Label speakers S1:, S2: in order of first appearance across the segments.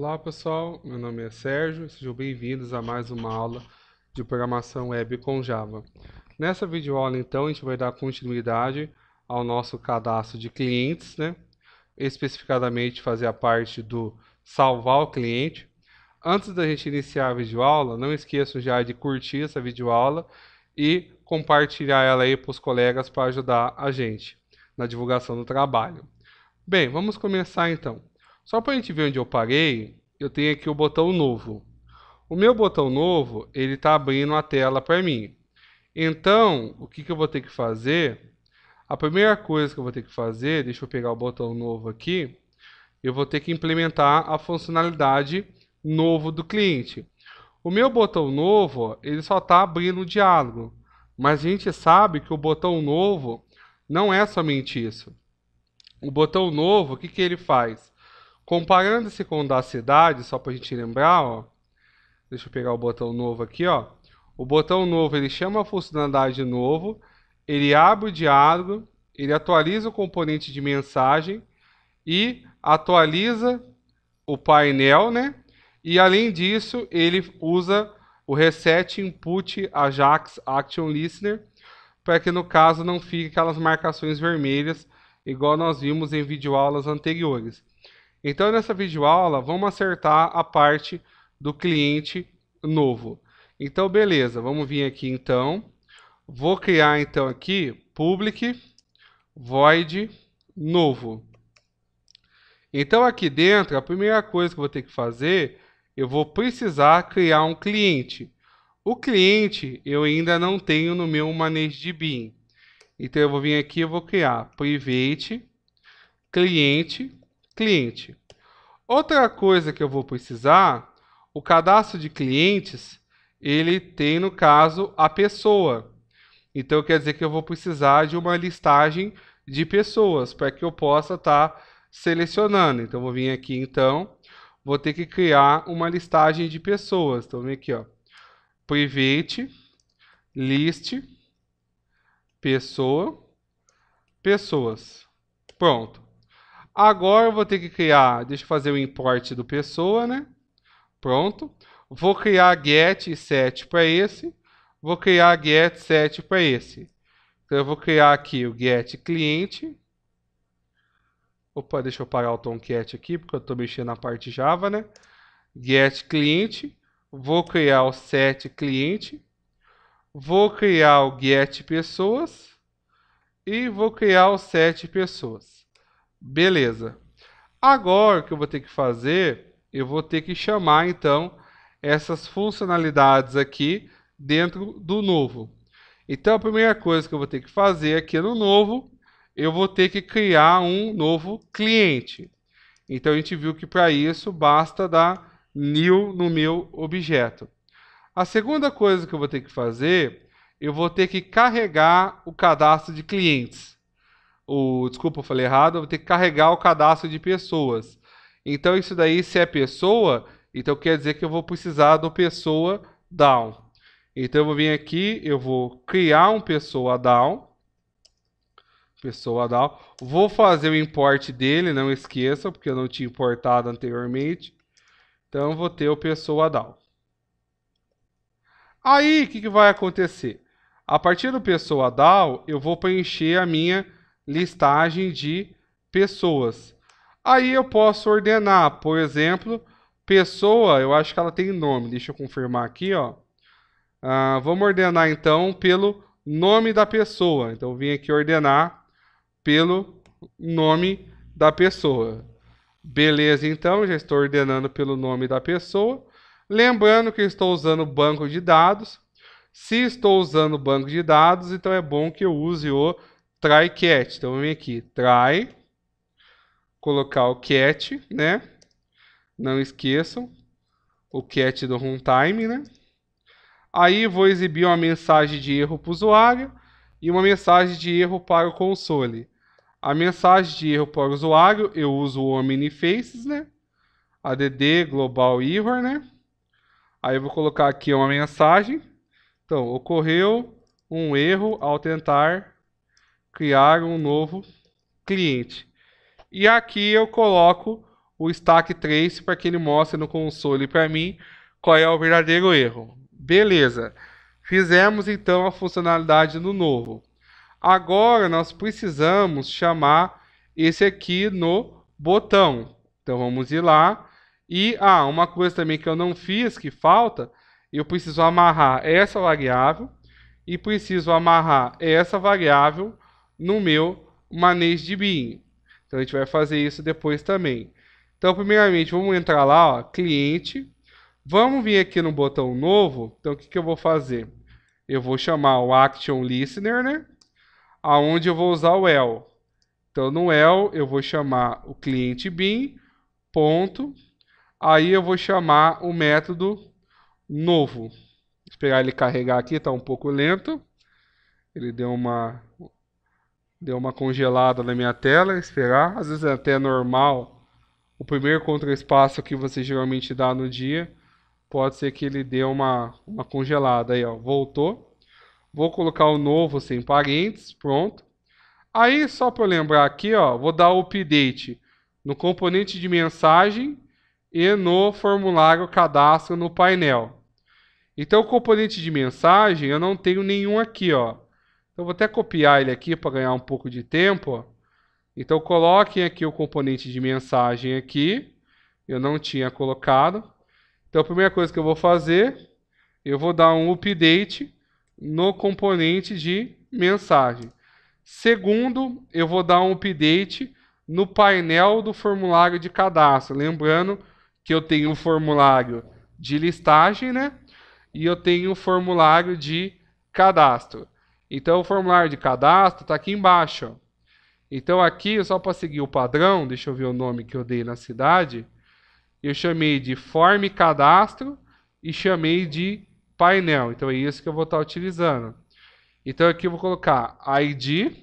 S1: Olá pessoal, meu nome é Sérgio, sejam bem-vindos a mais uma aula de programação web com Java. Nessa videoaula então a gente vai dar continuidade ao nosso cadastro de clientes, né? especificadamente fazer a parte do salvar o cliente. Antes da gente iniciar a videoaula, não esqueçam já de curtir essa videoaula e compartilhar ela aí para os colegas para ajudar a gente na divulgação do trabalho. Bem, vamos começar então. Só para a gente ver onde eu parei, eu tenho aqui o botão novo. O meu botão novo, ele está abrindo a tela para mim. Então, o que, que eu vou ter que fazer? A primeira coisa que eu vou ter que fazer, deixa eu pegar o botão novo aqui, eu vou ter que implementar a funcionalidade novo do cliente. O meu botão novo, ele só está abrindo o diálogo. Mas a gente sabe que o botão novo não é somente isso. O botão novo, o que, que ele faz? Comparando-se com o da cidade, só para a gente lembrar, ó, deixa eu pegar o botão novo aqui, ó. O botão novo ele chama a funcionalidade de novo, ele abre o diálogo, ele atualiza o componente de mensagem e atualiza o painel, né? E além disso, ele usa o reset input Ajax Action Listener para que no caso não fique aquelas marcações vermelhas igual nós vimos em videoaulas anteriores. Então, nessa videoaula, vamos acertar a parte do cliente novo. Então, beleza, vamos vir aqui então. Vou criar então aqui public void novo. Então, aqui dentro, a primeira coisa que eu vou ter que fazer, eu vou precisar criar um cliente. O cliente eu ainda não tenho no meu manage de BIM. Então, eu vou vir aqui e vou criar private cliente cliente. Outra coisa que eu vou precisar, o cadastro de clientes, ele tem no caso a pessoa. Então quer dizer que eu vou precisar de uma listagem de pessoas para que eu possa estar tá selecionando. Então vou vir aqui então, vou ter que criar uma listagem de pessoas. Então vem aqui, ó. Private list pessoa pessoas. Pronto. Agora eu vou ter que criar, deixa eu fazer o import do pessoa, né? Pronto. Vou criar get set para esse, vou criar get set para esse. Então eu vou criar aqui o get cliente. Opa, deixa eu parar o Tomcat aqui, porque eu estou mexendo na parte Java, né? Get cliente, vou criar o set cliente, vou criar o get pessoas e vou criar o set pessoas. Beleza. Agora o que eu vou ter que fazer, eu vou ter que chamar então essas funcionalidades aqui dentro do novo. Então a primeira coisa que eu vou ter que fazer aqui no novo, eu vou ter que criar um novo cliente. Então a gente viu que para isso basta dar new no meu objeto. A segunda coisa que eu vou ter que fazer, eu vou ter que carregar o cadastro de clientes o desculpa, eu falei errado, eu vou ter que carregar o cadastro de pessoas. Então isso daí se é pessoa, então quer dizer que eu vou precisar do pessoa down. Então eu vou vir aqui, eu vou criar um pessoa down. Pessoa down. Vou fazer o import dele, não esqueça, porque eu não tinha importado anteriormente. Então vou ter o pessoa down. Aí o que, que vai acontecer? A partir do pessoa down, eu vou preencher a minha listagem de pessoas. Aí eu posso ordenar, por exemplo, pessoa, eu acho que ela tem nome, deixa eu confirmar aqui, ó. Ah, vamos ordenar então pelo nome da pessoa. Então vim aqui ordenar pelo nome da pessoa. Beleza, então já estou ordenando pelo nome da pessoa. Lembrando que eu estou usando banco de dados. Se estou usando banco de dados, então é bom que eu use o try cat. Então vem aqui, try, colocar o cat, né? Não esqueçam, o cat do runtime, né? Aí vou exibir uma mensagem de erro para o usuário e uma mensagem de erro para o console. A mensagem de erro para o usuário, eu uso o OmniFaces, né? ADD Global Error, né? Aí eu vou colocar aqui uma mensagem. Então, ocorreu um erro ao tentar criar um novo cliente. E aqui eu coloco o stack trace para que ele mostre no console para mim qual é o verdadeiro erro. Beleza. Fizemos então a funcionalidade no novo. Agora nós precisamos chamar esse aqui no botão. Então vamos ir lá. E ah, uma coisa também que eu não fiz, que falta, eu preciso amarrar essa variável e preciso amarrar essa variável no meu manejo de BIM. Então a gente vai fazer isso depois também. Então, primeiramente, vamos entrar lá, ó, cliente. Vamos vir aqui no botão novo. Então, o que, que eu vou fazer? Eu vou chamar o Action Listener, né? Aonde eu vou usar o El. Então, no El, eu vou chamar o cliente BIM, ponto. Aí eu vou chamar o método novo. Vou esperar ele carregar aqui, está um pouco lento. Ele deu uma deu uma congelada na minha tela, esperar. Às vezes é até normal. O primeiro contra-espaço que você geralmente dá no dia, pode ser que ele dê uma, uma congelada. Aí, ó, voltou. Vou colocar o novo sem parênteses, pronto. Aí, só para lembrar aqui, ó, vou dar o update no componente de mensagem e no formulário cadastro no painel. Então, o componente de mensagem, eu não tenho nenhum aqui, ó. Então, eu vou até copiar ele aqui para ganhar um pouco de tempo. Então coloquem aqui o componente de mensagem aqui. Eu não tinha colocado. Então a primeira coisa que eu vou fazer, eu vou dar um update no componente de mensagem. Segundo, eu vou dar um update no painel do formulário de cadastro. Lembrando que eu tenho um formulário de listagem, né? E eu tenho um formulário de cadastro. Então, o formulário de cadastro está aqui embaixo. Então, aqui, só para seguir o padrão, deixa eu ver o nome que eu dei na cidade, eu chamei de form cadastro e chamei de painel. Então, é isso que eu vou estar tá utilizando. Então, aqui eu vou colocar ID,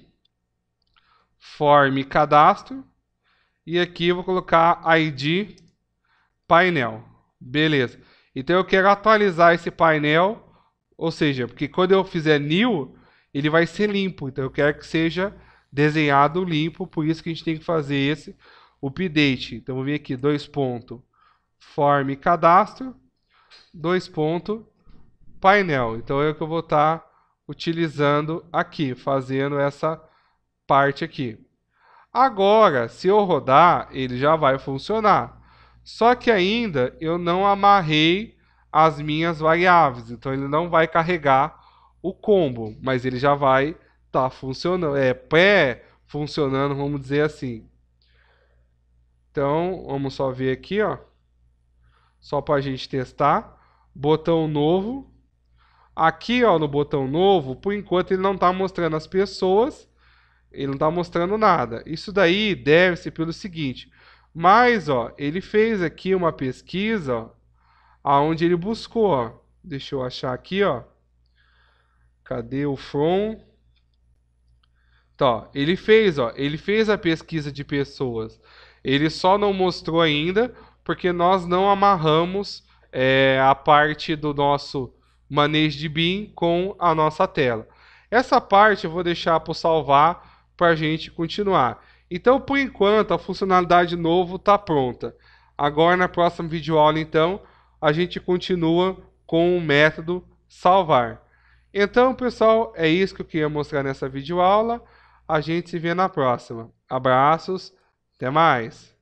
S1: form cadastro, e aqui eu vou colocar ID painel. Beleza. Então, eu quero atualizar esse painel, ou seja, porque quando eu fizer new, ele vai ser limpo. Então eu quero que seja desenhado limpo, por isso que a gente tem que fazer esse update. Então eu vir aqui, dois pontos, form cadastro, dois pontos, painel. Então é o que eu vou estar tá utilizando aqui, fazendo essa parte aqui. Agora, se eu rodar, ele já vai funcionar. Só que ainda eu não amarrei as minhas variáveis, então ele não vai carregar o combo, mas ele já vai tá funcionando, é pé funcionando, vamos dizer assim. Então, vamos só ver aqui, ó. Só para a gente testar. Botão novo. Aqui, ó, no botão novo, por enquanto ele não tá mostrando as pessoas. Ele não tá mostrando nada. Isso daí deve ser pelo seguinte. Mas, ó, ele fez aqui uma pesquisa, ó, aonde ele buscou, ó. Deixa eu achar aqui, ó. Cadê o from? Tá, ele fez, ó, ele fez a pesquisa de pessoas. Ele só não mostrou ainda porque nós não amarramos é, a parte do nosso manejo de BIM com a nossa tela. Essa parte eu vou deixar para salvar para a gente continuar. Então, por enquanto, a funcionalidade novo está pronta. Agora, na próxima videoaula, então, a gente continua com o método salvar. Então, pessoal, é isso que eu queria mostrar nessa videoaula. A gente se vê na próxima. Abraços, até mais!